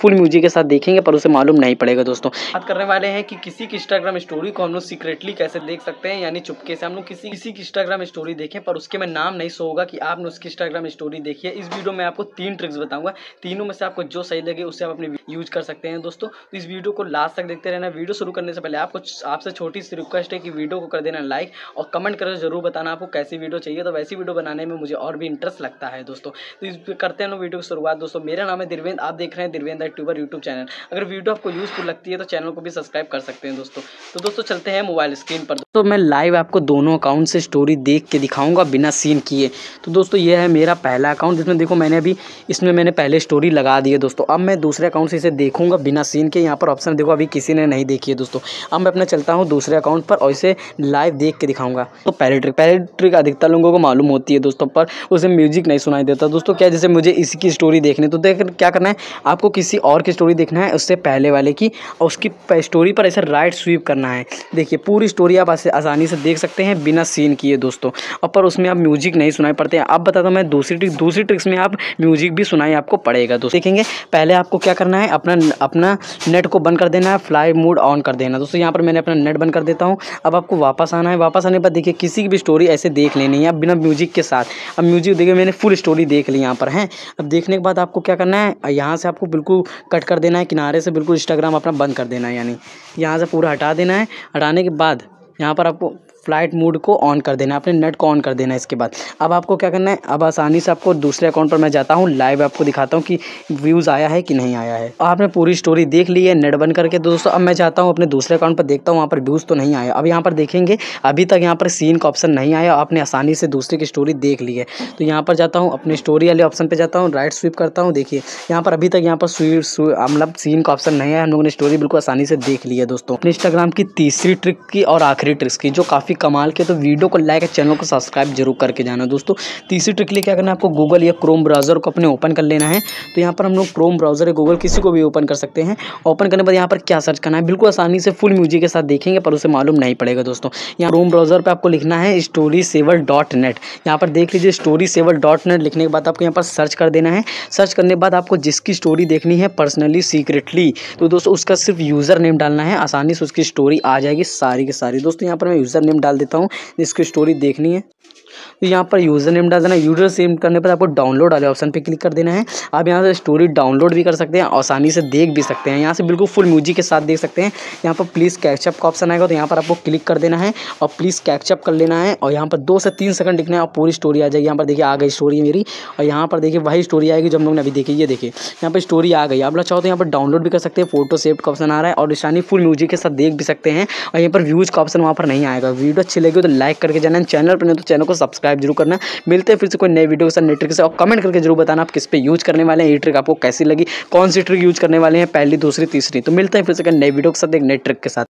full music के साथ देखेंगे पर उसे मालूम नहीं पड़ेगा दोस्तों बात करने वाले हैं कि किसी की इंस्टाग्राम स्टोरी को हम लोग सीक्रेटली कैसे देख सकते हैं यानी चुपके से हम लोग किसी किसी की इंस्टाग्राम स्टोरी देखें पर उसके में नाम नहीं सो होगा कि आपने उसकी इंस्टाग्राम स्टोरी देखी है इस वीडियो में आपको तीन ट्रिक्स बताऊंगा तीनों में से आपको जो सही लगे उसे आप अपने यूज कर सकते हैं दोस्तों तो इस वीडियो को लास्ट तक देखते रहना वीडियो शुरू करने से पहले आपको आपसे छोटी सी रिक्वेस्ट है कि वीडियो को कर देना लाइक और कमेंट करके जरूर बताना आपको कैसी वीडियो चाहिए तो वैसी वीडियो बनाने में मुझे और भी इंटरेस्ट लगता है दोस्तों तो इस करते हैं वीडियो की शुरुआत दोस्तों मेरा नाम है दिरवेंद्र आप देख रहे हैं Dirvendra the tuber YouTube channel अगर वीडियो आपको यूजफुल लगती है तो चैनल को भी सब्सक्राइब कर सकते हैं दोस्तों तो दोस्तों चलते हैं मोबाइल स्क्रीन पर तो मैं लाइव आपको दोनों अकाउंट से स्टोरी देख के दिखाऊंगा बिना सीन किए तो दोस्तों ये है मेरा पहला अकाउंट जिसमें देखो मैंने अभी इसमें मैंने पहले स्टोरी लगा दी है दोस्तों अब मैं दूसरे अकाउंट से इसे देखूंगा बिना सीन के यहाँ पर ऑप्शन देखो अभी किसी ने नहीं देखी है दोस्तों अब मैं अपना चलता हूँ दूसरे अकाउंट पर और इसे लाइव देख के दिखाऊंगा तो पहले ट्रिक पहले ट्रिक अधिकतर लोगों को मालूम होती है दोस्तों पर उसे म्यूजिक नहीं सुनाई देता दोस्तों क्या जैसे मुझे इसकी स्टोरी देखनी तो देख क्या करना है आपको किसी किसी और की स्टोरी देखना है उससे पहले वाले की और उसकी स्टोरी पर ऐसे राइट स्वीप करना है देखिए पूरी स्टोरी आप ऐसे आसानी से देख सकते हैं बिना सीन किए दोस्तों और पर उसमें आप म्यूजिक नहीं सुनाई पड़ते हैं अब बताता हूँ मैं दूसरी ट्रिक दूसरी ट्रिक्स में आप म्यूजिक भी सुनाई आपको पड़ेगा दोस्तों देखेंगे पहले आपको क्या करना है अपना अपना नेट को बंद कर देना है फ्लाई मूड ऑन कर देना दोस्तों यहाँ पर मैंने अपना नेट बंद कर देता हूँ अब आपको वापस आना है वापस आने पर देखिए किसी की भी स्टोरी ऐसे देख लेनी है आप बिना म्यूजिक के साथ अब म्यूजिक देखिए मैंने फुल स्टोरी देख ली यहाँ पर है अब देखने के बाद आपको क्या करना है यहाँ से आपको बिल्कुल कट कर देना है किनारे से बिल्कुल इंस्टाग्राम अपना बंद कर देना है यानी यहाँ से पूरा हटा देना है हटाने के बाद यहाँ पर आपको फ्लाइट मोड को ऑन कर देना अपने नेट को ऑन कर देना इसके बाद अब आपको क्या करना है अब आसानी से आपको दूसरे अकाउंट पर मैं जाता हूँ लाइव आपको दिखाता हूँ कि व्यूज़ आया है कि नहीं आया है आपने पूरी स्टोरी देख ली है नेट बंद करके तो दोस्तों अब मैं जाता हूँ अपने दूसरे अकाउंट पर देखता हूँ वहाँ पर व्यूज़ तो नहीं आया अब यहाँ पर देखेंगे अभी तक यहाँ पर सीन का ऑप्शन नहीं आया आपने आसानी से दूसरे की स्टोरी देख ली है तो यहाँ पर जाता हूँ अपने स्टोरी वाले ऑप्शन पर जाता हूँ राइट स्वीप करता हूँ देखिए यहाँ पर अभी तक यहाँ पर स्वीप मतलब सीन का ऑप्शन नहीं आया हम लोगों ने स्टोरी बिल्कुल आसानी से देख ली है दोस्तों अपने इंस्टाग्राम की तीसरी ट्रिक की और आखिरी ट्रिक्स की जो काफ़ी कमाल के तो वीडियो को लाइक चैनल को सब्सक्राइब जरूर करके जाना दोस्तों तीसरी ट्रिक लिए क्या करना आपको गूगल या क्रोम ब्राउजर को अपने ओपन कर लेना है तो यहाँ पर हम लोग क्रोम ब्राउजर या गूगल किसी को भी ओपन कर सकते हैं ओपन करने के बाद यहाँ पर क्या सर्च करना है बिल्कुल आसानी से फुल म्यूजिक के साथ देखेंगे पर उसे मालूम नहीं पड़ेगा दोस्तों यहाँ क्रोम ब्राउजर पर आपको लिखना है स्टोरी सेवल डॉट नेट यहाँ पर देख लीजिए स्टोरी सेवल डॉट नेट लिखने के बाद आपको यहाँ पर सर्च कर देना है सर्च करने के बाद आपको जिसकी स्टोरी देखनी है पर्सनली सीक्रेटली तो दोस्तों उसका सिर्फ यूज़र नेम डालना है आसानी से उसकी स्टोरी आ जाएगी सारी की सारी दोस्तों यहाँ पर मैं यूज़र नेम डाल देता हूँ जिसकी स्टोरी देखनी है तो यहाँ पर यूज़र नेम डाल देना यूजर सेम करने पर आपको डाउनलोड वाले ऑप्शन पर क्लिक कर देना है आप यहाँ से स्टोरी डाउनलोड भी कर सकते हैं आसानी से देख भी सकते हैं यहाँ से बिल्कुल फुल म्यूजिक के साथ देख सकते हैं यहाँ पर प्लीज़ कैचअप का ऑप्शन आएगा तो यहाँ पर आपको क्लिक कर देना है और प्लीज़ कैचअप कर लेना है और यहाँ पर दो से तीन सेकंड दिखना है और पूरी स्टोरी आ जाएगी यहाँ पर देखिए आ गई स्टोरी मेरी और यहाँ पर देखिए वही स्टोरी आएगी जो हम लोग ने अभी देखी ये देखिए यहाँ पर स्टोरी आ गई आप लोग चाहो तो यहाँ पर डाउनलोड भी कर सकते हैं फोटो सेव का ऑप्शन आ रहा है और निशानी फुल म्यूजिक के साथ देख भी सकते हैं और यहाँ पर व्यूज़ का ऑप्शन वहाँ पर नहीं आएगा वीडियो अच्छी लगी तो लाइक करके जाना चैनल पर नहीं तो चैनल को सब्सक्राइब जरूर करना मिलते हैं फिर से कोई नए वीडियो के साथ नए ट्रिक से और कमेंट करके जरूर बताना आप किस पे यूज करने वाले हैं ये ट्रिक आपको कैसी लगी कौन सी ट्रिक यूज करने वाले हैं पहली दूसरी तीसरी तो मिलते हैं फिर से नए वीडियो के साथ एक नेट ट्रिक के साथ